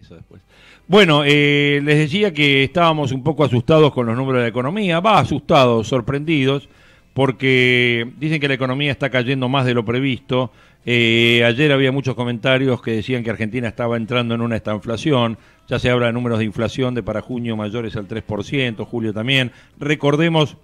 Eso después. Bueno, eh, les decía que estábamos un poco asustados con los números de la economía. Va, asustados, sorprendidos, porque dicen que la economía está cayendo más de lo previsto. Eh, ayer había muchos comentarios que decían que Argentina estaba entrando en una estanflación. Ya se habla de números de inflación de para junio mayores al 3%, julio también. Recordemos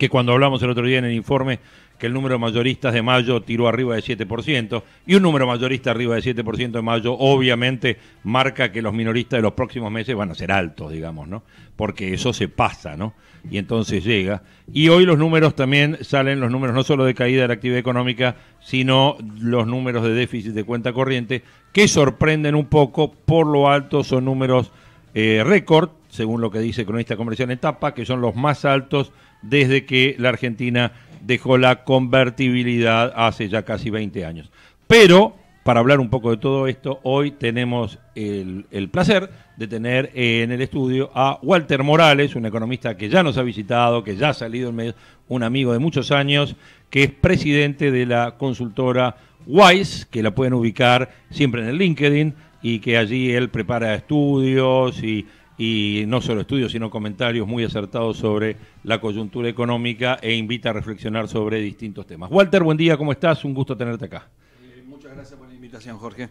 que cuando hablamos el otro día en el informe que el número de mayoristas de mayo tiró arriba de 7%, y un número mayorista arriba de 7% de mayo obviamente marca que los minoristas de los próximos meses van a ser altos, digamos, ¿no? Porque eso se pasa, ¿no? Y entonces llega. Y hoy los números también salen, los números no solo de caída de la actividad económica, sino los números de déficit de cuenta corriente, que sorprenden un poco, por lo alto son números eh, récord, según lo que dice el cronista comercial en etapa, que son los más altos desde que la Argentina dejó la convertibilidad hace ya casi 20 años. Pero, para hablar un poco de todo esto, hoy tenemos el, placer de tener en el estudio a Walter Morales, un economista que ya nos ha visitado, que ya ha salido en medio, un amigo de muchos años, que es presidente de la consultora Wise, que la pueden ubicar siempre en el LinkedIn y que allí él prepara estudios y y no solo estudios, sino comentarios muy acertados sobre la coyuntura económica e invita a reflexionar sobre distintos temas. Walter, buen día, ¿cómo estás? Un gusto tenerte acá. Eh, muchas gracias por la invitación, Jorge.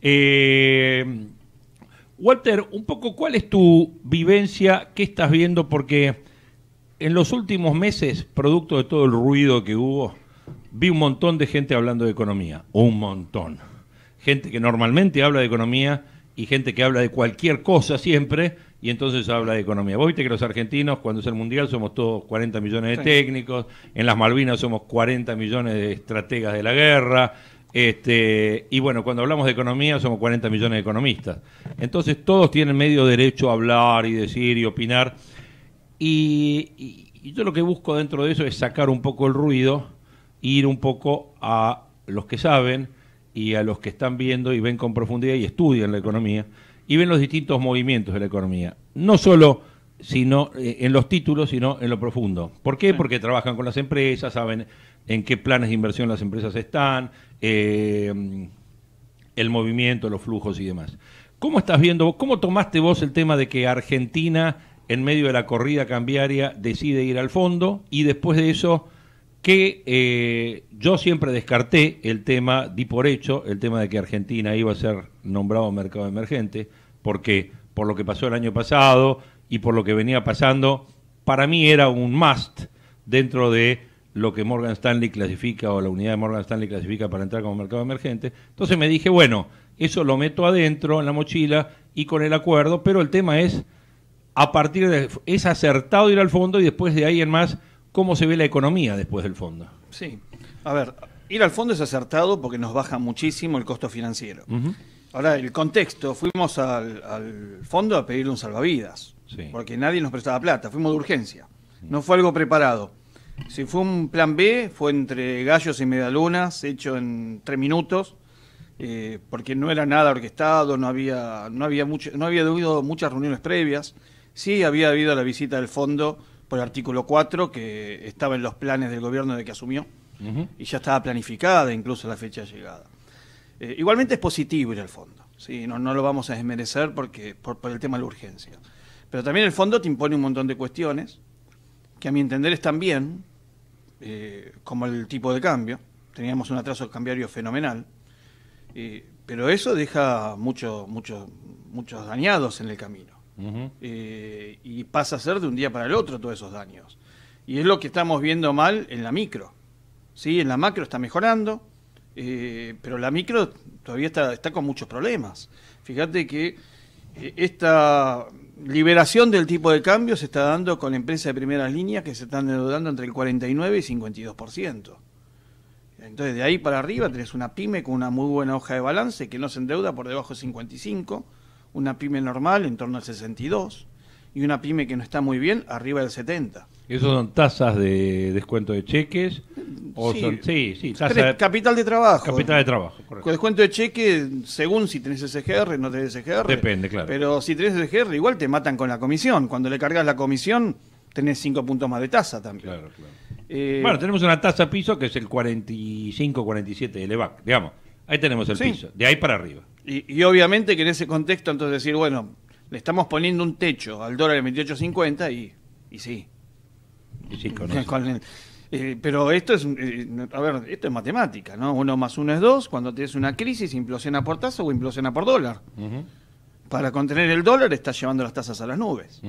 Eh, Walter, un poco, ¿cuál es tu vivencia? ¿Qué estás viendo? Porque en los últimos meses, producto de todo el ruido que hubo, vi un montón de gente hablando de economía, un montón. Gente que normalmente habla de economía y gente que habla de cualquier cosa siempre, y entonces habla de economía. Vos viste que los argentinos, cuando es el mundial, somos todos 40 millones de técnicos, en las Malvinas somos 40 millones de estrategas de la guerra, este, y bueno, cuando hablamos de economía somos 40 millones de economistas. Entonces todos tienen medio derecho a hablar y decir y opinar. Y, y yo lo que busco dentro de eso es sacar un poco el ruido, ir un poco a los que saben y a los que están viendo y ven con profundidad y estudian la economía y ven los distintos movimientos de la economía. No solo sino eh, en los títulos, sino en lo profundo. ¿Por qué? Porque trabajan con las empresas, saben en qué planes de inversión las empresas están, eh, el movimiento, los flujos y demás. ¿Cómo estás viendo, cómo tomaste vos el tema de que Argentina, en medio de la corrida cambiaria, decide ir al fondo y después de eso que eh, yo siempre descarté el tema, di por hecho, el tema de que Argentina iba a ser nombrado mercado emergente, porque por lo que pasó el año pasado y por lo que venía pasando, para mí era un must dentro de lo que Morgan Stanley clasifica o la unidad de Morgan Stanley clasifica para entrar como mercado emergente. Entonces me dije, bueno, eso lo meto adentro en la mochila y con el acuerdo, pero el tema es, a partir de, es acertado ir al fondo y después de ahí en más cómo se ve la economía después del fondo. Sí, a ver, ir al fondo es acertado porque nos baja muchísimo el costo financiero. Ahora, el contexto, fuimos al, fondo a pedirle un salvavidas, porque nadie nos prestaba plata, fuimos de urgencia, no fue algo preparado. Si fue un plan B, fue entre gallos y medalunas, hecho en tres minutos, eh, porque no era nada orquestado, no había, no había, mucho, no había habido muchas reuniones previas. Sí había habido la visita del fondo por artículo 4 que estaba en los planes del gobierno de que asumió y ya estaba planificada incluso la fecha de llegada. Eh, igualmente es positivo en el fondo, ¿sí? no, no lo vamos a desmerecer porque, por, el tema de la urgencia. Pero también el fondo te impone un montón de cuestiones que a mi entender están bien, eh, como el tipo de cambio. Teníamos un atraso cambiario fenomenal, eh, pero eso deja muchos mucho, muchos dañados en el camino. Eh, y pasa a ser de un día para el otro todos esos daños. Y es lo que estamos viendo mal en la micro. Sí, en la macro está mejorando, eh, pero la micro todavía está, está con muchos problemas. Fíjate que eh, esta liberación del tipo de cambio se está dando con empresas de primeras líneas que se están endeudando entre el 49 y 52%. Entonces, de ahí para arriba tenés una pyme con una muy buena hoja de balance que no se endeuda por debajo de 55%, una pyme normal en torno al 62 y una pyme que no está muy bien arriba del 70. ¿Eso son tasas de descuento de cheques? sí, sí, sí capital de trabajo. Capital de trabajo, correcto. Con descuento de cheque, según si tenés SGR, no tenés SGR. Depende, claro. Pero si tenés SGR, igual te matan con la comisión. Cuando le cargas la comisión, tenés 5 puntos más de tasa también. Claro, claro. Eh, bueno, tenemos una tasa piso que es el 45-47 del EVAC, digamos. Ahí tenemos el piso, de ahí para arriba. Y, obviamente que en ese contexto, entonces decir, bueno, le estamos poniendo un techo al dólar de 28.50 y, y sí. Y sí, con eh, pero esto es, eh, a ver, esto es matemática, ¿no? Uno más uno es dos. Cuando tienes una crisis, implosiona por tasa o implosiona por dólar. Para contener el dólar, estás llevando las tasas a las nubes.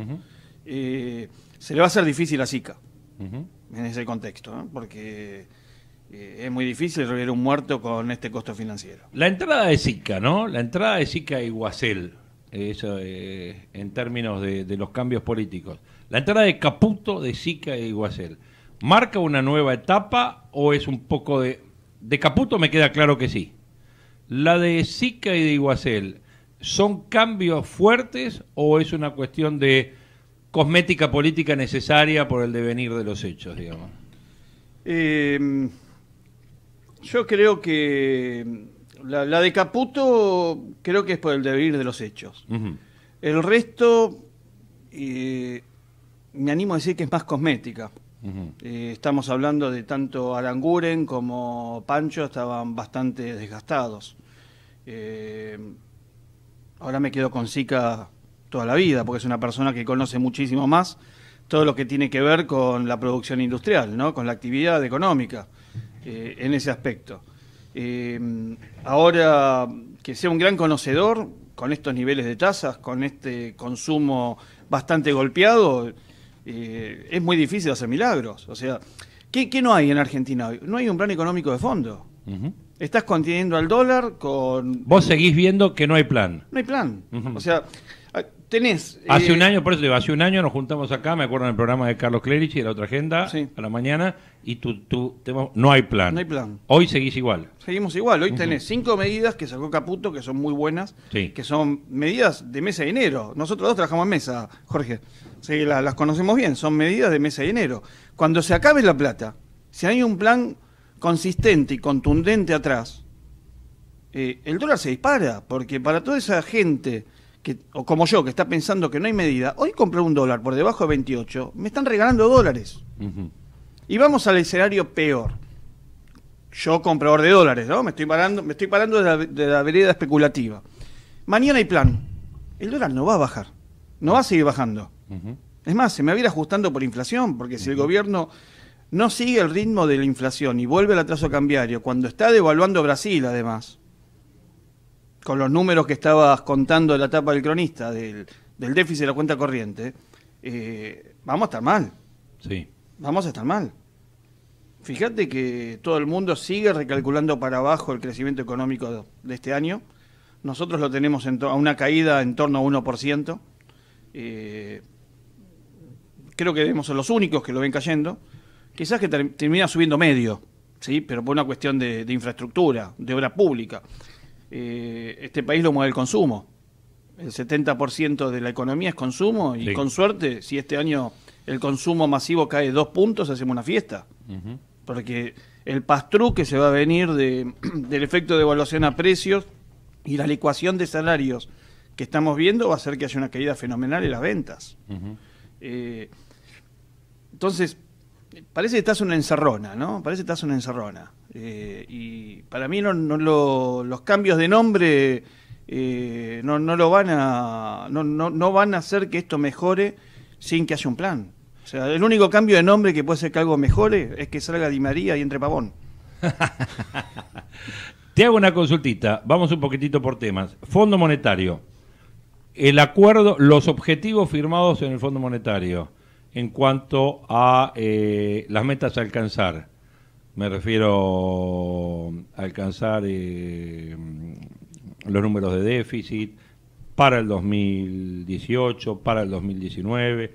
Eh, se le va a hacer difícil a SICA en ese contexto, ¿no? Porque eh, es muy difícil revivir un muerto con este costo financiero. La entrada de Sica, ¿no? La entrada de Sica y e Guasel, eh, eso eh, en términos de, los cambios políticos. La entrada de Caputo, de Sica y e Guasel, ¿marca una nueva etapa o es un poco de... De Caputo me queda claro que sí. La de Sica y de Iguacel, ¿son cambios fuertes o es una cuestión de cosmética política necesaria por el devenir de los hechos, digamos? Eh, yo creo que mm, la, de Caputo creo que es por el deber de los hechos. El resto, eh, me animo a decir que es más cosmética. Eh, estamos hablando de tanto Aranguren como Pancho estaban bastante desgastados. Eh, ahora me quedo con Sica toda la vida, porque es una persona que conoce muchísimo más todo lo que tiene que ver con la producción industrial, ¿no? con la actividad económica. Eh, en ese aspecto. Eh, ahora, que sea un gran conocedor con estos niveles de tasas, con este consumo bastante golpeado, eh, es muy difícil hacer milagros. O sea, ¿qué, no hay en Argentina No hay un plan económico de fondo. Estás conteniendo al dólar con... Vos seguís viendo que no hay plan. No hay plan. O sea, Ah, tenés. Hace un eh, año, por eso hace un año nos juntamos acá, me acuerdo en el programa de Carlos Clerici y la otra agenda, a la mañana, y tú, tú no hay plan. No hay plan. Hoy seguís igual. Seguimos igual. Hoy tenés cinco medidas que sacó Caputo, que son muy buenas, que son medidas de mesa de enero. Nosotros dos trabajamos en mesa, Jorge. las conocemos bien, son medidas de mesa de enero. Cuando se acabe la plata, si hay un plan consistente y contundente atrás, eh, el dólar se dispara, porque para toda esa gente o como yo, que está pensando que no hay medida, hoy compré un dólar por debajo de 28, me están regalando dólares. Y vamos al escenario peor. Yo, comprador de dólares, ¿no? Me estoy parando, me estoy parando de, la, vereda especulativa. Mañana hay plan. El dólar no va a bajar. No va a seguir bajando. Es más, se me va a ir ajustando por inflación, porque si el gobierno no sigue el ritmo de la inflación y vuelve al atraso cambiario, cuando está devaluando Brasil, además, con los números que estabas contando de la etapa del cronista, del, déficit de la cuenta corriente, eh, vamos a estar mal. Sí. Vamos a estar mal. Fíjate que todo el mundo sigue recalculando para abajo el crecimiento económico de este año. Nosotros lo tenemos a una caída en torno a 1%. Eh, creo que debemos ser los únicos que lo ven cayendo. Quizás que termina subiendo medio, ¿sí? pero por una cuestión de, de infraestructura, de obra pública. Eh, este país lo mueve el consumo. El 70% de la economía es consumo y con suerte, si este año el consumo masivo cae dos puntos, hacemos una fiesta. Porque el pastrú que se va a venir del efecto de evaluación a precios y la licuación de salarios que estamos viendo va a hacer que haya una caída fenomenal en las ventas. Eh, entonces, parece que estás una encerrona, ¿no? Parece que estás una encerrona. Eh, y para mí los cambios de nombre eh, no, lo van a no, no, no van a hacer que esto mejore sin que haya un plan. O sea, el único cambio de nombre que puede hacer que algo mejore es que salga Di María y entre Pavón. Te hago una consultita. Vamos un poquitito por temas. Fondo Monetario. El acuerdo, los objetivos firmados en el Fondo Monetario en cuanto a eh, las metas a alcanzar. Me refiero a alcanzar eh, los números de déficit para el 2018, para el 2019,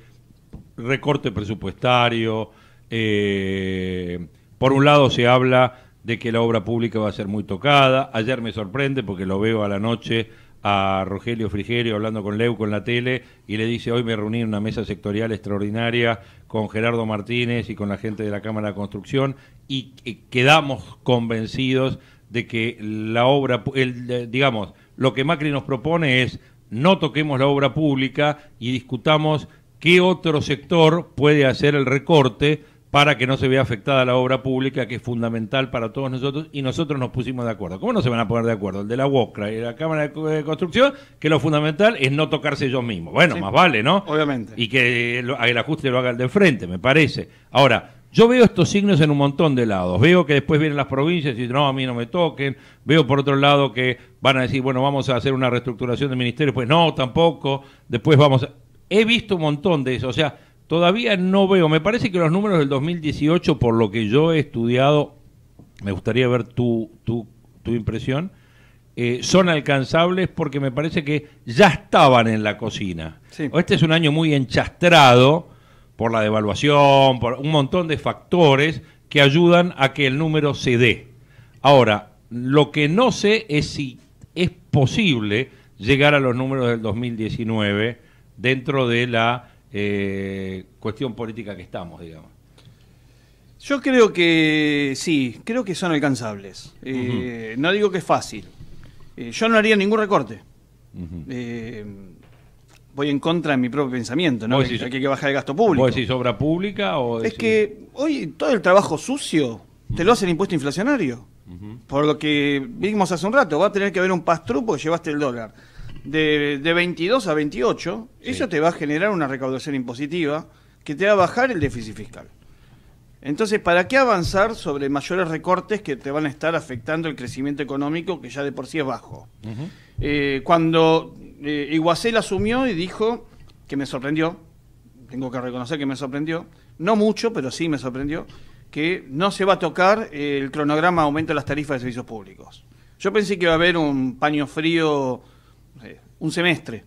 recorte presupuestario. Eh, por un lado se habla de que la obra pública va a ser muy tocada. Ayer me sorprende porque lo veo a la noche a Rogelio Frigerio hablando con Leuco en la tele y le dice, hoy me reuní en una mesa sectorial extraordinaria con Gerardo Martínez y con la gente de la Cámara de Construcción y quedamos convencidos de que la obra, el, digamos, lo que Macri nos propone es no toquemos la obra pública y discutamos qué otro sector puede hacer el recorte para que no se vea afectada la obra pública, que es fundamental para todos nosotros, y nosotros nos pusimos de acuerdo. ¿Cómo no se van a poner de acuerdo? El de la UOCRA y la Cámara de Construcción, que lo fundamental es no tocarse ellos mismos. Bueno, más vale, ¿no? Obviamente. Y que el ajuste lo haga el de frente, me parece. Ahora, yo veo estos signos en un montón de lados. Veo que después vienen las provincias y dicen, no, a mí no me toquen. Veo por otro lado que van a decir, bueno, vamos a hacer una reestructuración de ministerios. Pues no, tampoco. Después vamos He visto un montón de eso. O sea, todavía no veo, me parece que los números del 2018, por lo que yo he estudiado, me gustaría ver tu, tu, impresión, eh, son alcanzables porque me parece que ya estaban en la cocina. Este es un año muy enchastrado por la devaluación, por un montón de factores que ayudan a que el número se dé. Ahora, lo que no sé es si es posible llegar a los números del 2019 dentro de la eh, cuestión política que estamos, digamos. Yo creo que sí, creo que son alcanzables. Eh, no digo que es fácil. Eh, yo no haría ningún recorte. voy en contra de mi propio pensamiento, hay que bajar el gasto público. ¿Vos decís obra pública o...? Es que hoy todo el trabajo sucio te lo hace el impuesto inflacionario. Por lo que vimos hace un rato, va a tener que haber un pastrupo... porque llevaste el dólar de, de 22 a 28, eso te va a generar una recaudación impositiva que te va a bajar el déficit fiscal. Entonces, ¿para qué avanzar sobre mayores recortes que te van a estar afectando el crecimiento económico que ya de por sí es bajo? Eh, cuando eh, Iguacel asumió y dijo que me sorprendió, tengo que reconocer que me sorprendió, no mucho, pero sí me sorprendió, que no se va a tocar el cronograma aumento de las tarifas de servicios públicos. Yo pensé que iba a haber un paño frío eh, un semestre.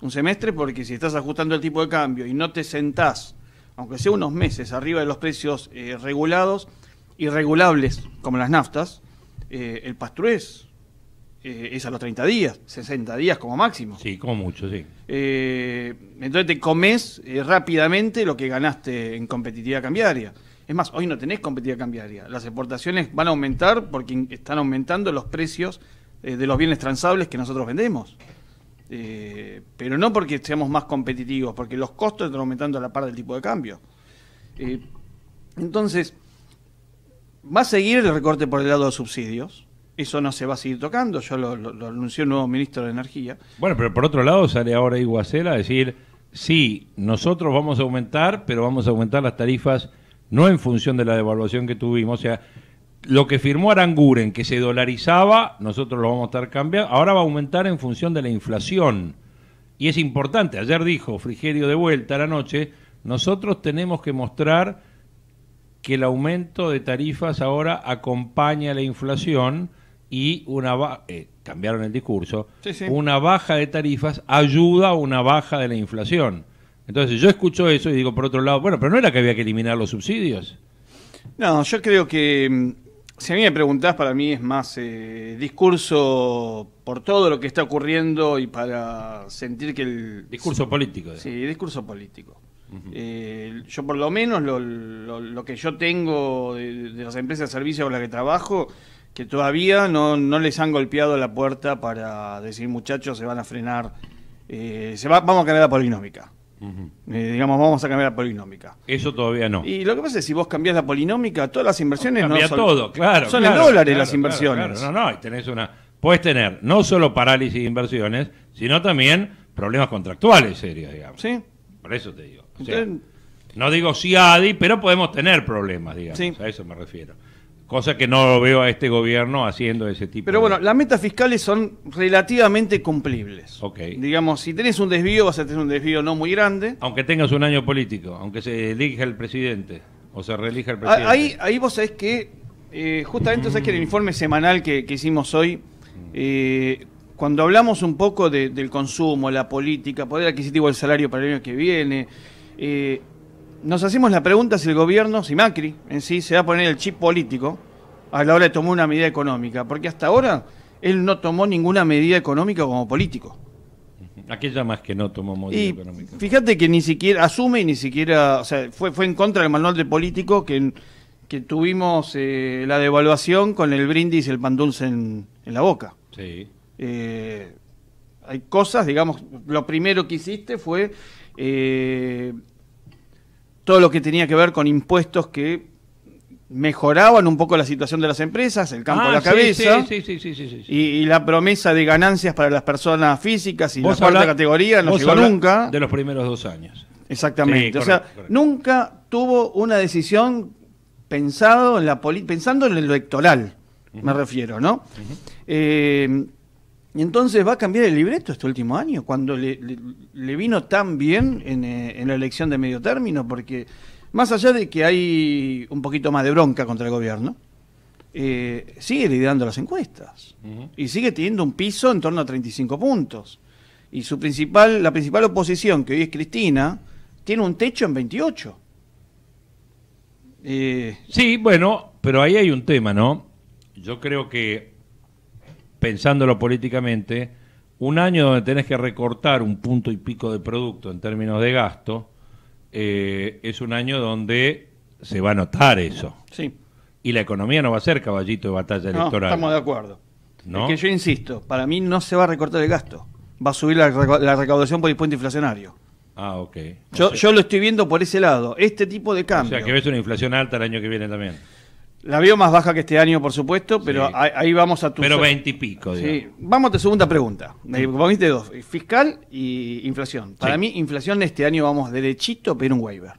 Un semestre porque si estás ajustando el tipo de cambio y no te sentás, aunque sea unos meses, arriba de los precios eh, regulados irregulables regulables, como las naftas, eh, el pastrués es a los 30 días, 60 días como máximo. Sí, como mucho, sí. entonces te comes rápidamente lo que ganaste en competitividad cambiaria. Es más, hoy no tenés competitividad cambiaria. Las exportaciones van a aumentar porque están aumentando los precios eh, de los bienes transables que nosotros vendemos. Eh, pero no porque seamos más competitivos, porque los costos están aumentando a la par del tipo de cambio. Eh, entonces, va a seguir el recorte por el lado de subsidios. Eso no se va a seguir tocando, yo lo, anunció el nuevo ministro de Energía. Bueno, pero por otro lado sale ahora Iguacela a decir, sí, nosotros vamos a aumentar, pero vamos a aumentar las tarifas no en función de la devaluación que tuvimos. O sea, lo que firmó Aranguren, que se dolarizaba, nosotros lo vamos a estar cambiando, ahora va a aumentar en función de la inflación. Y es importante, ayer dijo Frigerio de vuelta a la noche, nosotros tenemos que mostrar que el aumento de tarifas ahora acompaña la inflación y una eh, cambiaron el discurso, una baja de tarifas ayuda a una baja de la inflación. Entonces yo escucho eso y digo por otro lado, bueno, pero no era que había que eliminar los subsidios. No, yo creo que mm, si a mí me preguntás, para mí es más eh, discurso por todo lo que está ocurriendo y para sentir que el... Discurso político. Sí, discurso político. Eh, yo por lo menos lo, que yo tengo de, las empresas de servicios con las que trabajo, que todavía no, les han golpeado la puerta para decir muchachos se van a frenar, eh, se va, vamos a ganar la polinómica. Eh, digamos, vamos a cambiar la polinómica. Eso todavía no. Y lo que pasa es que si vos cambiás la polinómica, todas las inversiones no, son, todo, claro. Son en dólares las inversiones. Claro, no, no, y tenés una. Puedes tener no solo parálisis de inversiones, sino también problemas contractuales serios, digamos. Sí. Por eso te digo. no digo sí ADI, pero podemos tener problemas, digamos. A eso me refiero. Cosa que no veo a este gobierno haciendo ese tipo. Pero bueno, las metas fiscales son relativamente cumplibles. Ok. Digamos, si tenés un desvío, vas a tener un desvío no muy grande. Aunque tengas un año político, aunque se elija el presidente o se reelija el ah, presidente. Ahí, ahí vos sabés que, eh, justamente, sabés que en el informe semanal que, hicimos hoy, eh, cuando hablamos un poco del consumo, la política, poder adquisitivo del salario para el año que viene, eh, nos hacemos la pregunta si el gobierno, si Macri en sí, se va a poner el chip político a la hora de tomar una medida económica, porque hasta ahora él no tomó ninguna medida económica como político. Aquella más que no tomó medida económica. Fíjate que ni siquiera asume ni siquiera, o sea, fue, fue en contra del manual de político que, que tuvimos eh, la devaluación con el brindis y el pan dulce en, la boca. Sí. Eh, hay cosas, digamos, lo primero que hiciste fue eh, todo lo que tenía que ver con impuestos que mejoraban un poco la situación de las empresas, el campo de la ah, cabeza, sí, sí, y, y, la promesa de ganancias para las personas físicas y la cuarta categoría no llegó nunca. De los primeros dos años. Exactamente, o sea, nunca tuvo una decisión pensado en la pensando en el electoral, me refiero, ¿no? Y entonces va a cambiar el libreto este último año, cuando le, vino tan bien eh, en, la elección de medio término, porque más allá de que hay un poquito más de bronca contra el gobierno, eh, sigue liderando las encuestas y sigue teniendo un piso en torno a 35 puntos. Y su principal, la principal oposición, que hoy es Cristina, tiene un techo en 28. Eh, sí, bueno, pero ahí hay un tema, ¿no? Yo creo que pensándolo políticamente, un año donde tenés que recortar un punto y pico de producto en términos de gasto, eh, es un año donde se va a notar eso. Sí. Y la economía no va a ser caballito de batalla electoral. no, Estamos de acuerdo. ¿No? yo insisto, para mí no se va a recortar el gasto. Va a subir la, recaudación por el puente inflacionario. Ah, ok. Yo, yo, lo estoy viendo por ese lado. Este tipo de cambio. O sea, que ves una inflación alta el año que viene también. La veo más baja que este año, por supuesto, pero ahí, vamos a tu. Pero veintipico, Sí. Vamos a tu segunda pregunta. Mm. Eh, dos: fiscal y inflación. Para mí, inflación este año vamos derechito pero un waiver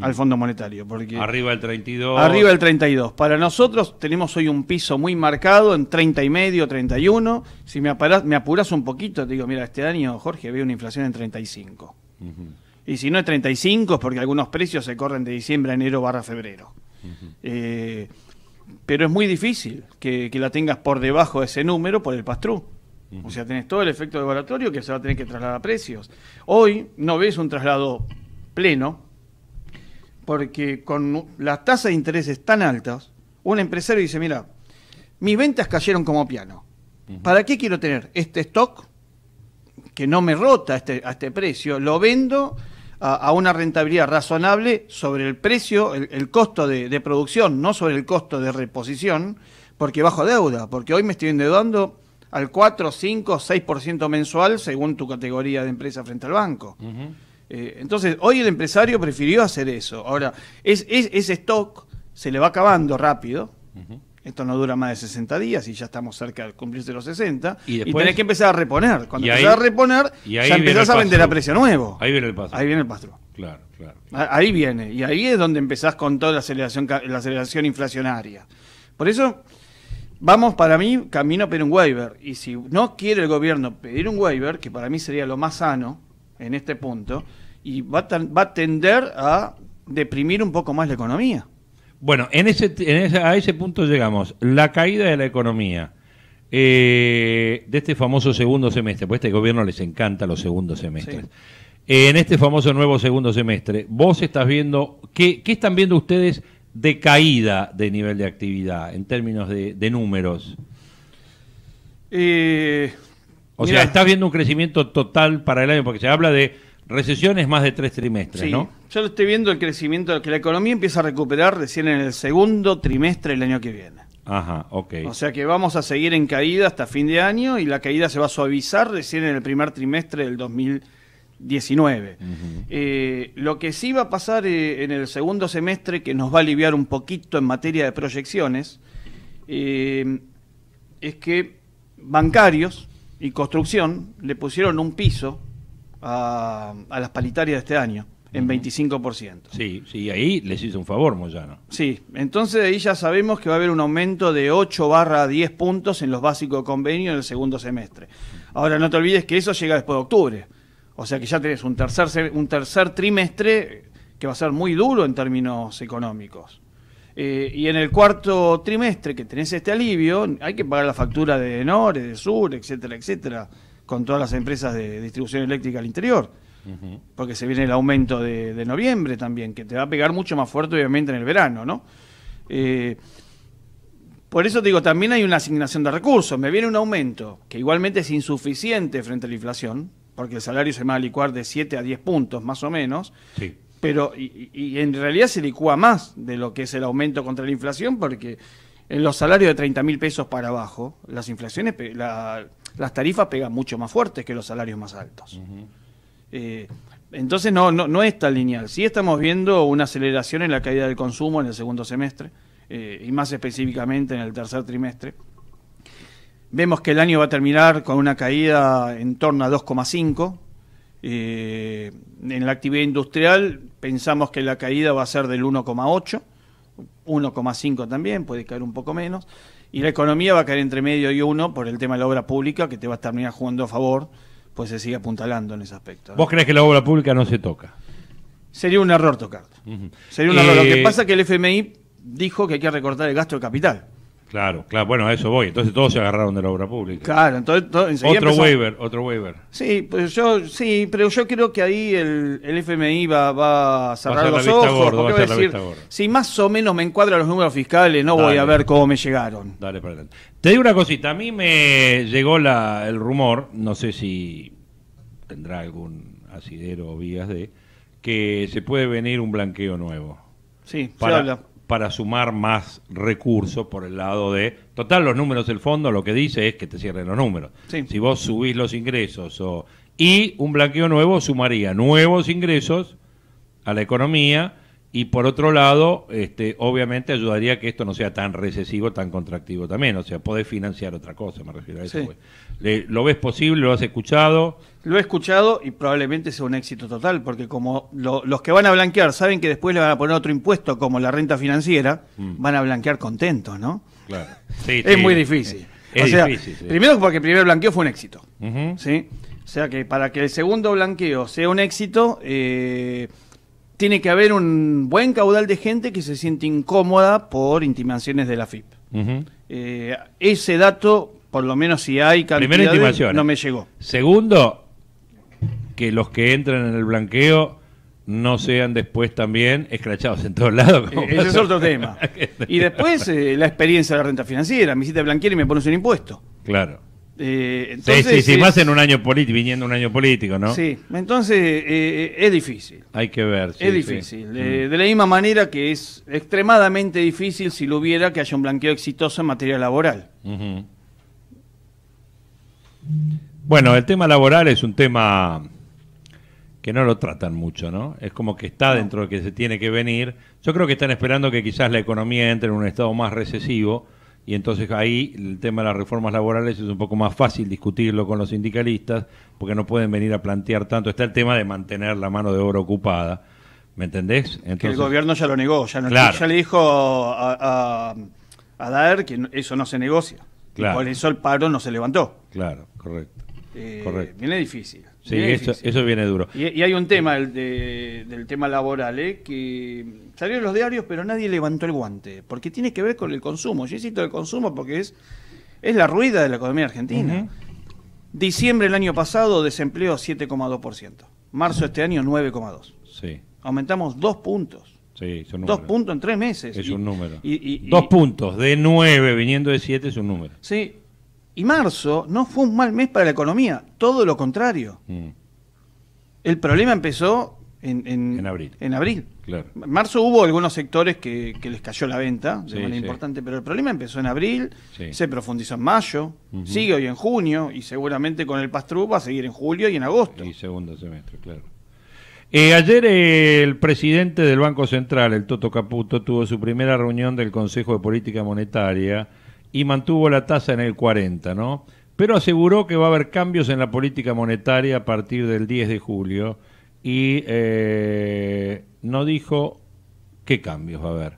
al Fondo Monetario. Porque arriba del 32. Arriba del 32. Para nosotros tenemos hoy un piso muy marcado en 30 y medio, 31. Si me, me apuras un poquito, te digo, mira, este año, Jorge, veo una inflación en 35. Y si no es 35 es porque algunos precios se corren de diciembre a enero barra febrero. Eh, pero es muy difícil que, la tengas por debajo de ese número por el pastrú. O sea, tenés todo el efecto laboratorio que se va a tener que trasladar a precios. Hoy no ves un traslado pleno, porque con las tasas de intereses tan altas, un empresario dice, mira, mis ventas cayeron como piano. ¿Para qué quiero tener este stock que no me rota a este, este precio? Lo vendo a, una rentabilidad razonable sobre el precio, el, costo de, producción, no sobre el costo de reposición, porque bajo deuda, porque hoy me estoy endeudando al 4, 5, 6% mensual según tu categoría de empresa frente al banco. Eh, entonces, hoy el empresario prefirió hacer eso. Ahora, es, ese stock se le va acabando rápido esto no dura más de 60 días y ya estamos cerca de cumplirse los 60. Y, después, tenés que empezar a reponer. Cuando empezás a reponer, ya empezás a vender a precio nuevo. Ahí viene el paso. Ahí viene el pasto. Claro, claro. Ahí viene. Y ahí es donde empezás con toda la aceleración, la aceleración inflacionaria. Por eso, vamos para mí camino a pedir un waiver. Y si no quiere el gobierno pedir un waiver, que para mí sería lo más sano en este punto, y va va a tender a deprimir un poco más la economía. Bueno, en ese, a ese punto llegamos. La caída de la economía eh, de este famoso segundo semestre, pues este gobierno les encanta los segundos semestres. Eh, en este famoso nuevo segundo semestre, vos estás viendo, ¿qué, qué están viendo ustedes de caída de nivel de actividad en términos de, números? Eh, o sea, ¿estás viendo un crecimiento total para el año? Porque se habla de Recesión es más de tres trimestres, sí. ¿no? Yo lo estoy viendo el crecimiento, que la economía empieza a recuperar recién en el segundo trimestre del año que viene. Ajá, ok. O sea que vamos a seguir en caída hasta fin de año y la caída se va a suavizar recién en el primer trimestre del 2019. Eh, lo que sí va a pasar eh, en el segundo semestre, que nos va a aliviar un poquito en materia de proyecciones, eh, es que bancarios y construcción le pusieron un piso a, las palitarias de este año en 25%. Sí, sí, ahí les hizo un favor Moyano. Sí, entonces ahí ya sabemos que va a haber un aumento de 8 barra 10 puntos en los básicos convenios en el segundo semestre. Ahora no te olvides que eso llega después de octubre, o sea que ya tenés un tercer, un tercer trimestre que va a ser muy duro en términos económicos. Eh, y en el cuarto trimestre que tenés este alivio, hay que pagar la factura de Nore, de Sur, etcétera, etcétera con todas las empresas de distribución eléctrica al interior. Porque se viene el aumento de, noviembre también, que te va a pegar mucho más fuerte, obviamente, en el verano, ¿no? Eh, por eso te digo, también hay una asignación de recursos. Me viene un aumento que igualmente es insuficiente frente a la inflación, porque el salario se va a licuar de 7 a 10 puntos, más o menos. Sí. Pero, y, en realidad se licúa más de lo que es el aumento contra la inflación, porque en los salarios de 30 mil pesos para abajo, las inflaciones, la, las tarifas pegan mucho más fuertes que los salarios más altos. Eh, entonces no, no, no es tan lineal. Sí estamos viendo una aceleración en la caída del consumo en el segundo semestre eh, y más específicamente en el tercer trimestre. Vemos que el año va a terminar con una caída en torno a 2,5. Eh, en la actividad industrial pensamos que la caída va a ser del 1,8, 1,5 también, puede caer un poco menos. Y la economía va a caer entre medio y uno por el tema de la obra pública, que te va a terminar jugando a favor, pues se sigue apuntalando en ese aspecto. ¿Vos crees que la obra pública no se toca? Sería un error tocar. Sería un error. Lo que eh, pasa es que el FMI dijo que hay que recortar el gasto de capital. Claro, claro, bueno, a eso voy. Entonces todos se agarraron de la obra pública. Claro, entonces otro waiver, otro waiver. Sí, pues yo sí, pero yo creo que ahí el, FMI va, a cerrar los ojos, decir, si más o menos me encuadran los números fiscales, no voy a ver cómo me llegaron. Dale para Te digo una cosita, a mí me llegó el rumor, no sé si tendrá algún asidero o vías de que se puede venir un blanqueo nuevo. Sí, para, se habla para sumar más recursos por el lado de... Total, los números del fondo lo que dice es que te cierren los números. Si vos subís los ingresos o, y un blanqueo nuevo sumaría nuevos ingresos a la economía y por otro lado, este, obviamente ayudaría que esto no sea tan recesivo, tan contractivo también. O sea, podés financiar otra cosa, me refiero a eso. Pues. ¿Lo ves posible? ¿Lo has escuchado? Lo he escuchado y probablemente sea un éxito total, porque como los que van a blanquear saben que después le van a poner otro impuesto como la renta financiera, mm. van a blanquear contentos, ¿no? Claro. es muy difícil. difícil, primero porque el primer blanqueo fue un éxito. O sea que para que el segundo blanqueo sea un éxito... Eh, tiene que haber un buen caudal de gente que se siente incómoda por intimaciones de la FIP. Eh, ese dato, por lo menos si hay cantidad no ¿eh? me llegó. Segundo, que los que entran en el blanqueo no sean después también escrachados en todos lados. Eh, ese es otro tema. y después la experiencia de la renta financiera. Me hiciste blanquear y me pones un impuesto. Claro. Eh, entonces, sí, eh, más en un año político, viniendo un año político, ¿no? Sí, entonces eh, eh, es difícil. Hay que ver. Sí, es difícil. Mm. De la misma manera que es extremadamente difícil si lo hubiera que haya un blanqueo exitoso en materia laboral. Bueno, el tema laboral es un tema que no lo tratan mucho, ¿no? Es como que está dentro de que se tiene que venir. Yo creo que están esperando que quizás la economía entre en un estado más recesivo y entonces ahí el tema de las reformas laborales es un poco más fácil discutirlo con los sindicalistas porque no pueden venir a plantear tanto. Está el tema de mantener la mano de obra ocupada, ¿me entendés? Entonces, el gobierno ya lo negó, ya, no, ya le dijo a, a, Daer que eso no se negocia. por eso el paro no se levantó. Claro, correcto. Eh, correcto. Viene difícil. Sí, eso, eso, viene duro. Y, hay un tema el del tema laboral, eh, que salió en los diarios, pero nadie levantó el guante, porque tiene que ver con el consumo. Yo insisto el consumo porque es, es la ruida de la economía argentina. Diciembre del año pasado, desempleo 7,2%. Marzo este año, 9,2%. Sí. Aumentamos dos puntos. Sí, Dos puntos en tres meses. Es un número. Y, dos puntos de nueve viniendo de siete es un número. Sí, y marzo no fue un mal mes para la economía, todo lo contrario. Mm. El problema empezó en, en, abril. En abril. Claro. marzo hubo algunos sectores que, les cayó la venta de manera importante, pero el problema empezó en abril, se profundizó en mayo, sigue hoy en junio y seguramente con el Pastrú va a seguir en julio y en agosto. Y segundo semestre, claro. Eh, ayer el presidente del Banco Central, el Toto Caputo, tuvo su primera reunión del Consejo de Política Monetaria y mantuvo la tasa en el 40, ¿no? Pero aseguró que va a haber cambios en la política monetaria a partir del 10 de julio y eh, no dijo qué cambios va a haber.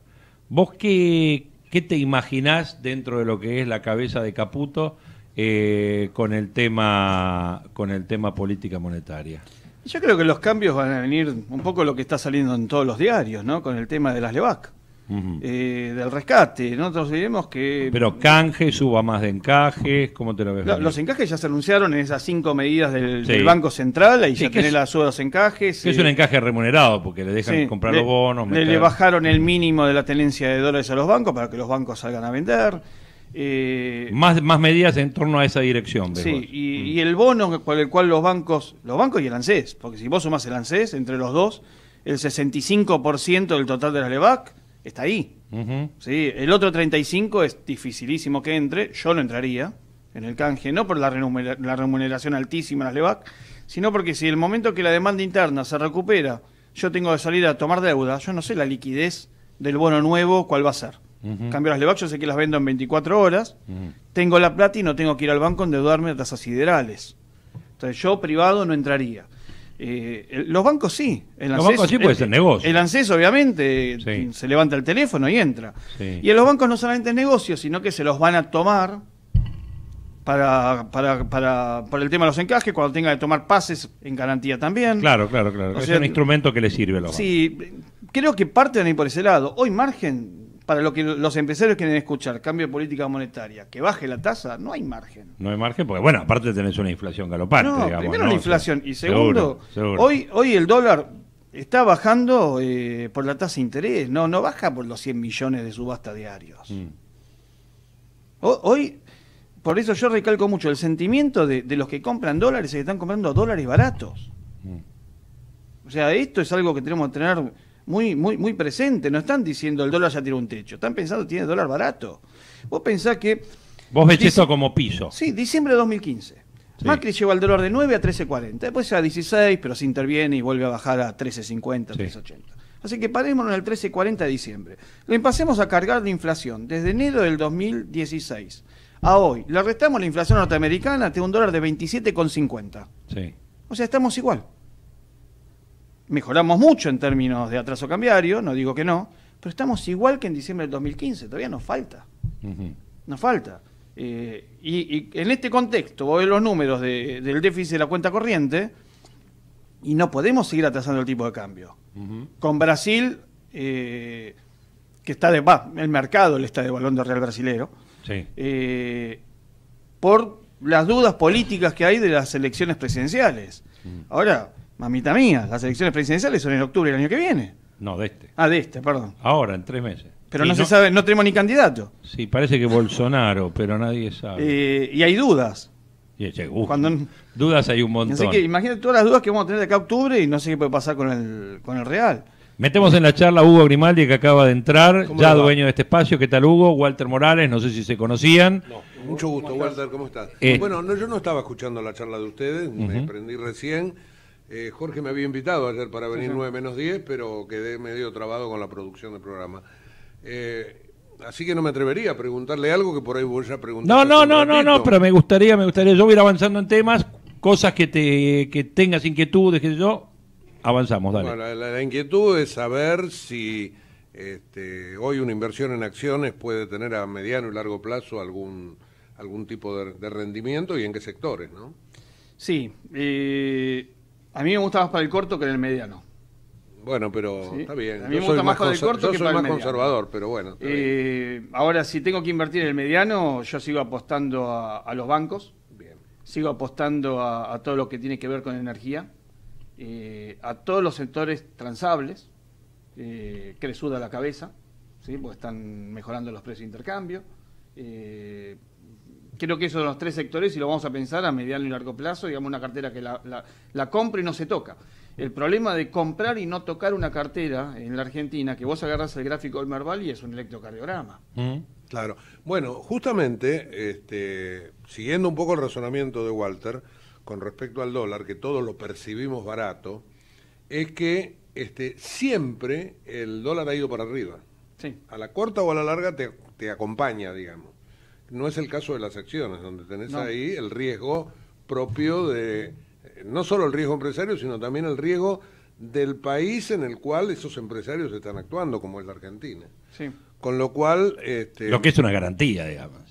¿Vos qué, te imaginás dentro de lo que es la cabeza de Caputo eh, con, el tema, con el tema política monetaria? Yo creo que los cambios van a venir un poco lo que está saliendo en todos los diarios, ¿no? Con el tema de las LEVAC. Eh, del rescate. nosotros que... Pero canje, suba más de encajes, ¿cómo te lo ves? los encajes ya se anunciaron en esas cinco medidas del, Banco Central, ahí ya tiene la suba de encajes. Que es eh, un encaje remunerado, porque le dejan comprar los bonos. Le, bajaron el mínimo de la tenencia de dólares a los bancos para que los bancos salgan a vender. Eh, más, más medidas en torno a esa dirección. Sí, mm. y, el bono con el cual los bancos, los bancos y el ANSES, porque si vos sumás el ANSES, entre los dos, el 65% del total de la LEVAC, está ahí. ¿sí? El otro 35 es dificilísimo que entre, yo no entraría en el canje, no por la, remuneración, altísima de las LEVAC, sino porque si el momento que la demanda interna se recupera, yo tengo que salir a tomar deuda, yo no sé la liquidez del bono nuevo cuál va a ser. Cambio las LEVAC, yo sé que las vendo en 24 horas, tengo la plata y no tengo que ir al banco a endeudarme a tasas siderales. Entonces yo privado no entraría. Eh, los bancos sí. El los ANSES, bancos sí puede ser negocio. El ANSES, obviamente, se levanta el teléfono y entra. Y en los bancos no solamente es negocio, sino que se los van a tomar para, para, para, el tema de los encajes, cuando tenga que tomar pases en garantía también. Claro, claro, claro. es un instrumento que le sirve a los bancos. Sí, creo que parte de ahí por ese lado. Hoy margen para lo que los empresarios quieren escuchar, cambio de política monetaria, que baje la tasa, no hay margen. No hay margen porque, bueno, aparte tenés una inflación galopante. No, primero la inflación y segundo, Hoy, hoy el dólar está bajando eh, por la tasa de interés, no, no baja por los 100 millones de subasta diarios. Mm. hoy, por eso yo recalco mucho el sentimiento de, los que compran dólares y que están comprando dólares baratos. Mm. O sea, esto es algo que tenemos que tener muy, muy, muy presente. No están diciendo el dólar ya tiene un techo. Están pensando tiene dólar barato. Vos pensás que... Vos ves esto como piso. Sí, diciembre de 2015. Macri lleva el dólar de 9 a 13.40, después a 16, pero se interviene y vuelve a bajar a 13.50, 13.80. Así que parémonos en el 13.40 de diciembre. Le pasemos a cargar la inflación desde enero del 2016 a hoy. Le restamos la inflación norteamericana, de un dólar de 27.50. Sí. O sea, estamos igual. Mejoramos mucho en términos de atraso cambiario, no digo que no, pero estamos igual que en diciembre del 2015, todavía nos falta. Nos falta. Eh, y, en este contexto, vos los números del déficit de la cuenta corriente y no podemos seguir atrasando el tipo de cambio. Con Brasil, eh, que está de. Bah, el mercado le está de balón de Real Brasilero. Eh, por las dudas políticas que hay de las elecciones presidenciales. Ahora, Mamita mía, las elecciones presidenciales son en octubre del año que viene. No, de este. Ah, de este, perdón. Ahora, en tres meses. Pero no, se sabe, no tenemos ni candidato. Sí, parece que Bolsonaro, pero nadie sabe. Eh, y hay dudas. Y, Cuando, dudas hay un montón. Así que imagínate todas las dudas que vamos a tener de acá a octubre y no sé qué puede pasar con el, con el Real. Metemos en la charla a Hugo Grimaldi que acaba de entrar, ya dueño de este espacio. ¿Qué tal Hugo? Walter Morales, no sé si se conocían. mucho gusto Walter, ¿cómo estás? Eh, bueno, yo no estaba escuchando la charla de ustedes, me prendí recién eh, Jorge me había invitado ayer para venir 9 menos 10, pero quedé medio trabado con la producción del programa. Eh, así que no me atrevería a preguntarle algo que por ahí voy a preguntar. No, no, no, no, pero me gustaría, me gustaría. Yo voy ir avanzando en temas, cosas que, te, que tengas inquietudes, que yo. Avanzamos, dale. Bueno, la, inquietud es saber si este, hoy una inversión en acciones puede tener a mediano y largo plazo algún, algún tipo de, rendimiento y en qué sectores, ¿no? Sí. Eh, a mí me gusta más para el corto que en el mediano. Bueno, pero está bien. A mí me gusta más para el corto que para el más conservador, pero bueno. Eh, ahora, si tengo que invertir en el mediano, yo sigo apostando a, los bancos. Bien. Sigo apostando a, todo lo que tiene que ver con energía. Eh, a todos los sectores transables. Eh, cresuda la cabeza, ¿sí? porque están mejorando los precios de intercambio. Eh, Creo que esos son los tres sectores y lo vamos a pensar a mediano y largo plazo, digamos una cartera que la, la, la compra y no se toca. El problema de comprar y no tocar una cartera en la Argentina, que vos agarras el gráfico del Merval y es un electrocardiograma. Mm. claro. Bueno, justamente, este, siguiendo un poco el razonamiento de Walter con respecto al dólar, que todos lo percibimos barato, es que este, siempre el dólar ha ido para arriba. A la corta o a la larga te acompaña, digamos. No es el caso de las acciones, donde tenés ahí el riesgo propio de, eh, no solo el riesgo empresario, sino también el riesgo del país en el cual esos empresarios están actuando, como es la Argentina. Sí. Con lo cual... Este, lo que es una garantía, digamos.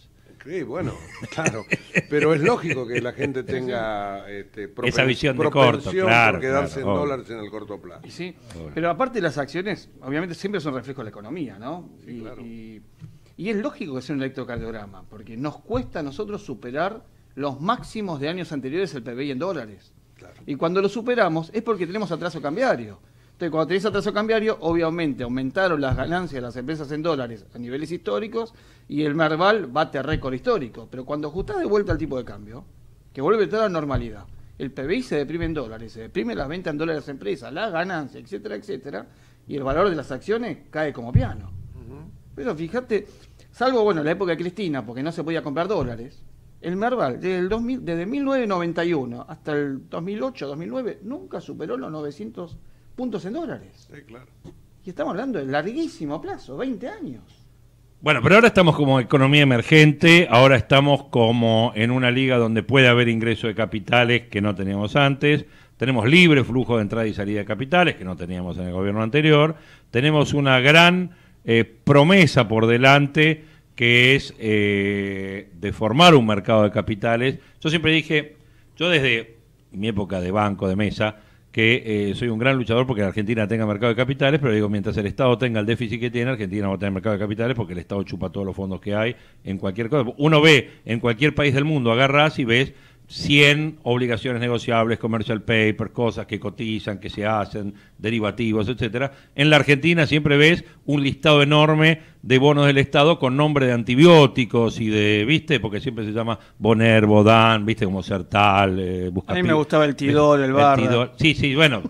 Sí, bueno, claro. Pero es lógico que la gente tenga este, esa visión de corto, claro, quedarse en dólares en el corto plazo. sí, pero aparte las acciones, obviamente siempre son reflejo de la economía, ¿no? Sí, claro. Y es lógico que sea un electrocardiograma, porque nos cuesta a nosotros superar los máximos de años anteriores el PBI en dólares. Y cuando lo superamos es porque tenemos atraso cambiario. Entonces, cuando tenés atraso cambiario, obviamente aumentaron las ganancias de las empresas en dólares a niveles históricos y el Merval bate récord histórico. Pero cuando ajustás de vuelta al tipo de cambio, que vuelve toda la normalidad, el PBI se deprime en dólares, se deprime las ventas en dólares de las empresas, las ganancias, etcétera, etcétera, y el valor de las acciones cae como piano. Pero fíjate, salvo bueno la época de Cristina, porque no se podía comprar dólares, el Merval desde, 2000, desde 1991 hasta el 2008, 2009, nunca superó los 900 puntos en dólares. Sí, claro. Y estamos hablando de larguísimo plazo, 20 años. Bueno, pero ahora estamos como economía emergente, ahora estamos como en una liga donde puede haber ingreso de capitales que no teníamos antes, tenemos libre flujo de entrada y salida de capitales que no teníamos en el gobierno anterior, tenemos una gran eh, promesa por delante que es eh, de formar un mercado de capitales. Yo siempre dije, yo desde mi época de banco, de mesa, que eh, soy un gran luchador porque la Argentina tenga mercado de capitales, pero digo, mientras el Estado tenga el déficit que tiene, Argentina va a tener mercado de capitales porque el Estado chupa todos los fondos que hay en cualquier cosa. Uno ve en cualquier país del mundo, agarras y ves 100 obligaciones negociables, commercial paper, cosas que cotizan, que se hacen, derivativos, etcétera. En la Argentina siempre ves un listado enorme de bonos del Estado con nombre de antibióticos y de, ¿viste? Porque siempre se llama Boner, Bodan, ¿viste? Como Sertal, eh, A mí me gustaba el Tidol, el Bar. Sí, sí, bueno.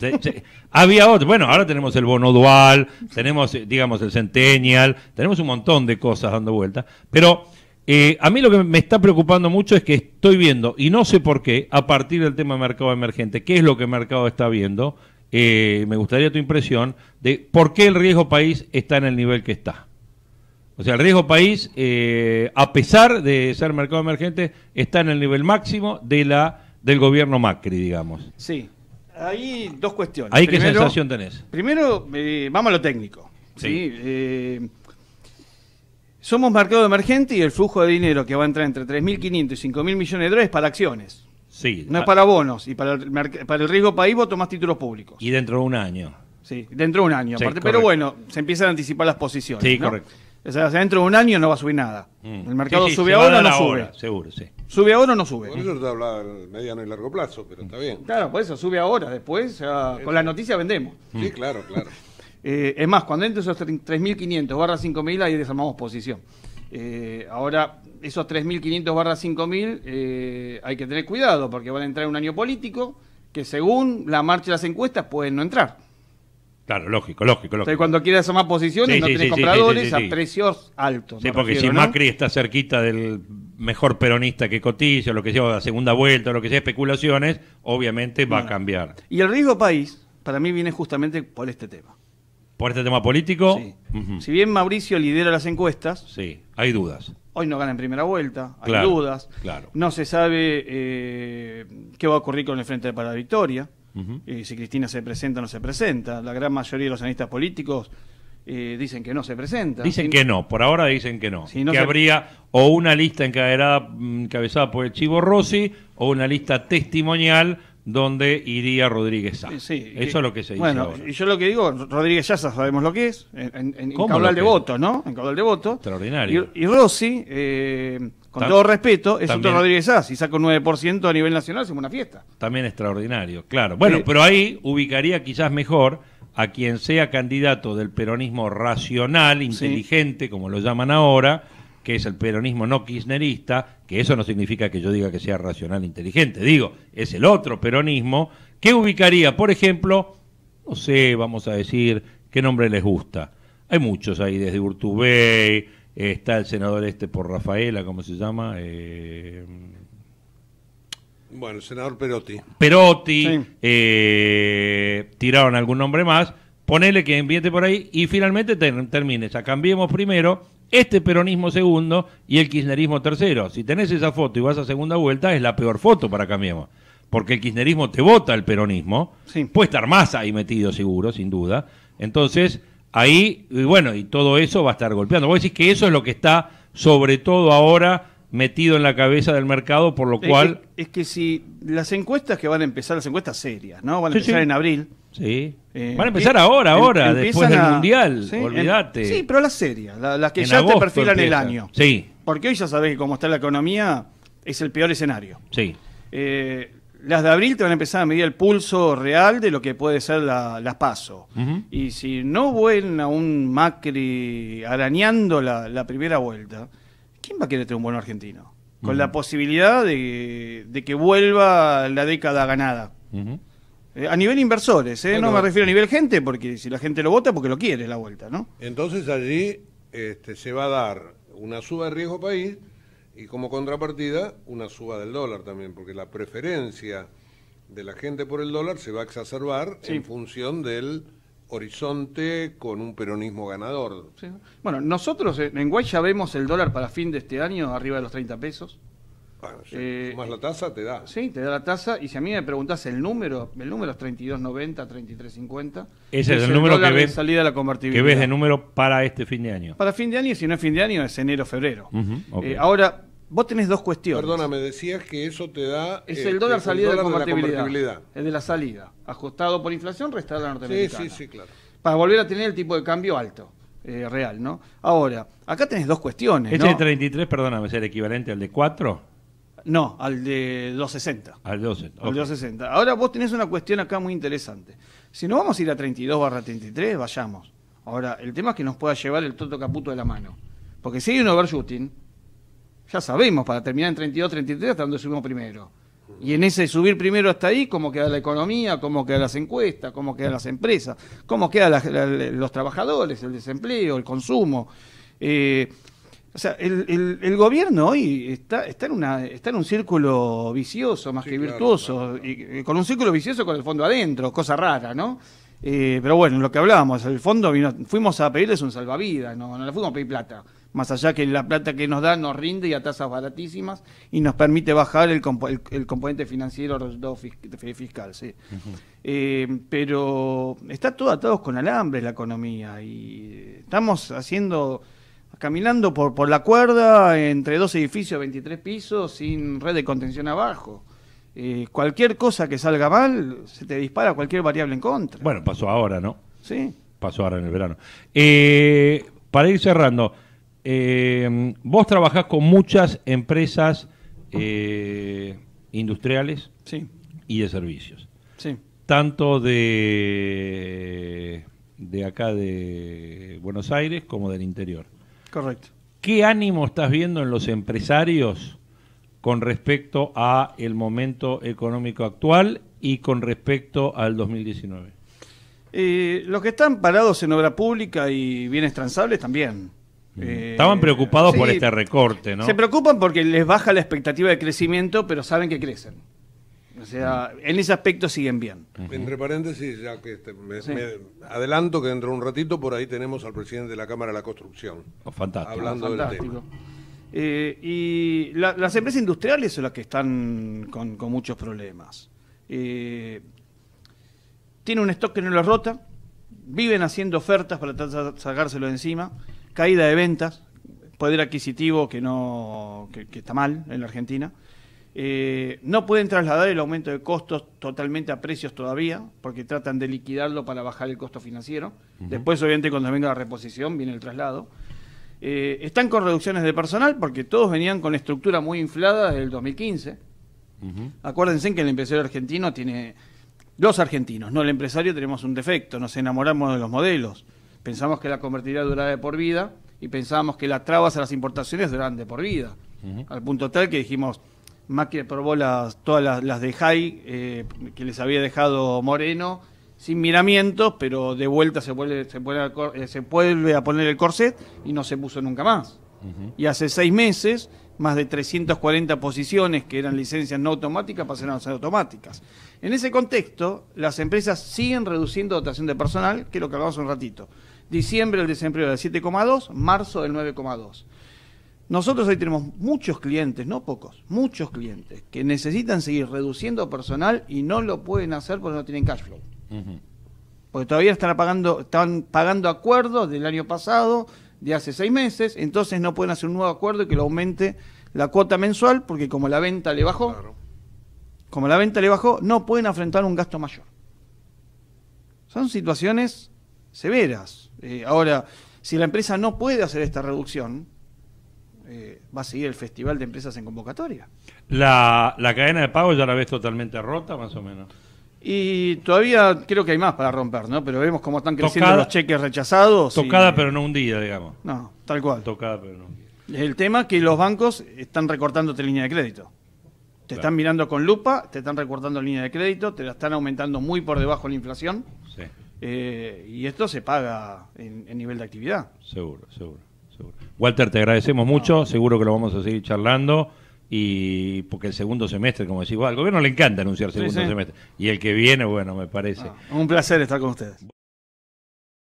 había otro. Bueno, ahora tenemos el Bono Dual, tenemos, eh, digamos, el Centennial, tenemos un montón de cosas dando vuelta, Pero eh, a mí lo que me está preocupando mucho es que estoy viendo, y no sé por qué, a partir del tema de mercado emergente, qué es lo que el mercado está viendo, eh, me gustaría tu impresión de por qué el riesgo país está en el nivel que está. O sea, el riesgo país, eh, a pesar de ser mercado emergente, está en el nivel máximo de la del gobierno Macri, digamos. Sí, hay dos cuestiones. ¿Ahí qué sensación tenés? Primero, vamos a lo técnico. Sí. ¿sí? Somos mercado emergente y el flujo de dinero que va a entrar entre 3.500 y 5.000 millones de dólares para acciones. Sí. No es ah. para bonos. Y para el, para el riesgo país vos tomás títulos públicos. Y dentro de un año. Sí, dentro de un año. aparte, pero bueno, se empiezan a anticipar las posiciones. Sí, correcto. O sea, dentro de un año no va a subir nada. Mm. El mercado sube ahora o no sube. seguro, sí. Sube ahora o no sube. Por eso te hablaba mediano y largo plazo, pero está bien. Claro, por eso sube ahora, después, con la noticia vendemos. Sí, claro, claro. Eh, es más, cuando entran esos 3.500 barra 5.000, ahí desarmamos posición. Eh, ahora, esos 3.500 barra 5.000 eh, hay que tener cuidado porque van a entrar en un año político que según la marcha de las encuestas pueden no entrar. Claro, lógico, lógico, lógico. Entonces, cuando quieras tomar posiciones, no compradores a precios altos. Sí, porque si Macri está cerquita del mejor peronista que cotiza, lo que sea, la segunda vuelta, lo que sea, especulaciones, obviamente va a cambiar. Y el riesgo país, para mí, viene justamente por este tema. Por este tema político. Si bien Mauricio lidera las encuestas. Sí, hay dudas. Hoy no gana en primera vuelta, hay dudas. Claro. No se sabe eh, qué va a ocurrir con el Frente para la Victoria. Eh, si Cristina se presenta o no se presenta. La gran mayoría de los analistas políticos eh, dicen que no se presenta. Dicen que no, por ahora dicen que no. que habría o una lista mm, encabezada por el Chivo Rossi o una lista testimonial donde iría Rodríguez Sá. Eso es lo que se dice. Bueno, Y yo lo que digo, Rodríguez Sá sabemos lo que es, en, en, caudal de voto, ¿no? En caudal de voto. Extraordinario. Y, Rossi, eh, con todo respeto, es otro Rodríguez Sá. Si saca un 9% a nivel nacional, es una fiesta. También extraordinario, claro. Bueno, pero ahí ubicaría quizás mejor a quien sea candidato del peronismo racional, inteligente, como lo llaman ahora, que es el peronismo no kirchnerista, que eso no significa que yo diga que sea racional e inteligente, digo, es el otro peronismo, que ubicaría, por ejemplo, no sé, vamos a decir, qué nombre les gusta. Hay muchos ahí, desde Urtubey, está el senador este por Rafaela, ¿cómo se llama? Bueno, el senador Perotti. Eh, Perotti, eh, tiraron algún nombre más, ponele que envíete por ahí y finalmente termine. O sea, Cambiemos primero, este peronismo segundo y el kirchnerismo tercero. Si tenés esa foto y vas a segunda vuelta, es la peor foto para Cambiemos. Porque el kirchnerismo te vota el peronismo, puede estar más ahí metido seguro, sin duda. Entonces, ahí, y bueno, y todo eso va a estar golpeando. a decir que eso es lo que está, sobre todo ahora, metido en la cabeza del mercado, por lo cual... es que si las encuestas que van a empezar, las encuestas serias, ¿no? Van a empezar en abril Sí. Eh, van a empezar ahora, em, ahora, después del Mundial, olvídate. Sí, pero las serias, las que ya te perfilan el año. Sí. Porque hoy ya sabés que como está la economía, es el peor escenario. Sí. Eh, las de abril te van a empezar a medir el pulso real de lo que puede ser la PASO. Y si no vuelven a un Macri arañando la, primera vuelta, ¿quién va a querer tener un buen argentino? Con la posibilidad de, que vuelva la década ganada. Eh, a nivel inversores, eh, no me refiero a nivel gente, porque si la gente lo vota, porque lo quiere la vuelta, ¿no? Entonces allí este, se va a dar una suba de riesgo país y como contrapartida una suba del dólar también, porque la preferencia de la gente por el dólar se va a exacerbar en función del horizonte con un peronismo ganador. Bueno, nosotros eh, en Guaya vemos el dólar para fin de este año arriba de los 30 pesos. Bueno, eh, más la tasa te da. Sí, te da la tasa. Y si a mí me preguntas el número, el número es 32.90, 33.50. Ese es, el, número que ves, de salida de la convertibilidad. que ves de número para este fin de año. Para fin de año, si no es fin de año, es enero, febrero. Eh, ahora, vos tenés dos cuestiones. Perdona, me decías que eso te da... Es eh, el dólar salida de, la convertibilidad. El de la salida. Ajustado por inflación, restado la norteamericana. Sí, sí, sí, claro. Para volver a tener el tipo de cambio alto. real, ¿no? Ahora, acá tenés dos cuestiones. Este de 33, perdóname, es el equivalente al de 4? No, al de 260. Al 260. Al 260. Ahora vos tenés una cuestión acá muy interesante. Si no vamos a ir a 32 barra 33, vayamos. Ahora, el tema es que nos pueda llevar el Toto Caputo de la mano. Porque si hay un overshooting, ya sabemos, para terminar en 32, 33, hasta donde subimos primero. Y en ese subir primero hasta ahí, cómo queda la economía, cómo quedan las encuestas, cómo quedan las empresas, cómo quedan los trabajadores, el desempleo, el consumo. Eh, o sea, el, gobierno hoy está, está, en una, está en un círculo vicioso más que virtuoso, Y, con un círculo vicioso con el fondo adentro, cosa rara, ¿no? Eh, pero bueno, lo que hablábamos, el fondo fuimos a pedirles un salvavidas, no, no le fuimos a pedir plata. Más allá que la plata que nos dan nos rinde y a tasas baratísimas y nos permite bajar el, el, componente financiero fiscal. Sí. Eh, pero está todo atado con alambre la economía y eh, estamos haciendo caminando por, por la cuerda entre dos edificios, 23 pisos, sin red de contención abajo. Eh, cualquier cosa que salga mal, se te dispara cualquier variable en contra. Bueno, pasó ahora, ¿no? Sí. Pasó ahora en el verano. Eh, para ir cerrando, eh, vos trabajás con muchas empresas industriales y de servicios. Sí. Tanto de, de acá de Buenos Aires como del interior. Correcto. ¿Qué ánimo estás viendo en los empresarios con respecto a el momento económico actual y con respecto al 2019? Eh, los que están parados en obra pública y bienes transables también. Mm. Eh, Estaban preocupados por este recorte, ¿no? Se preocupan porque les baja la expectativa de crecimiento, pero saben que crecen. O sea, en ese aspecto siguen bien. Entre paréntesis, ya que este, me, adelanto que dentro de un ratito por ahí tenemos al presidente de la Cámara de la Construcción. Oh, fantástico. Hablando del tema. Eh, y las empresas industriales son las que están con, muchos problemas. Eh, tiene un stock que no lo rota, viven haciendo ofertas para tratar de sacárselo de encima, caída de ventas, poder adquisitivo que no que está mal en la Argentina. Eh, no pueden trasladar el aumento de costos totalmente a precios todavía, porque tratan de liquidarlo para bajar el costo financiero. Después, obviamente, cuando venga la reposición, viene el traslado. Eh, están con reducciones de personal, porque todos venían con estructura muy inflada desde el 2015. Acuérdense que el empresario argentino tiene... Los argentinos, no el empresario, tenemos un defecto, nos enamoramos de los modelos. Pensamos que la convertiría durará de por vida y pensamos que las trabas a las importaciones duran de por vida. Al punto tal que dijimos, Macri probó todas las, de Jai eh, que les había dejado Moreno sin miramientos, pero de vuelta se vuelve, eh, a, poner el corset y no se puso nunca más. Y hace seis meses, más de 340 posiciones que eran licencias no automáticas pasaron a ser automáticas. En ese contexto, las empresas siguen reduciendo dotación de personal, que es lo que hablamos un ratito. Diciembre el desempleo era del 7,2, marzo del 9,2. Nosotros hoy tenemos muchos clientes, no pocos, muchos clientes que necesitan seguir reduciendo personal y no lo pueden hacer porque no tienen cash flow. Porque todavía están pagando, están pagando acuerdos del año pasado, de hace seis meses, entonces no pueden hacer un nuevo acuerdo y que lo aumente la cuota mensual porque como la venta le bajó, como la venta le bajó, no pueden afrontar un gasto mayor. Son situaciones severas. Eh, ahora, si la empresa no puede hacer esta reducción, eh, va a seguir el Festival de Empresas en Convocatoria. La, cadena de pago ya la ves totalmente rota, más o menos. Y todavía creo que hay más para romper, ¿no? Pero vemos cómo están creciendo los cheques rechazados. Tocada pero no un día, digamos. No, tal cual. Tocada pero no El tema es que los bancos están recortando tu línea de crédito. Te están mirando con lupa, te están recortando línea de crédito, te la están aumentando muy por debajo de la inflación. Sí. Eh, y esto se paga en nivel de actividad. Seguro, seguro. Walter, te agradecemos mucho, seguro que lo vamos a seguir charlando y porque el segundo semestre, como decís, al gobierno le encanta anunciar segundo semestre y el que viene, bueno, me parece. Ah, un placer estar con ustedes.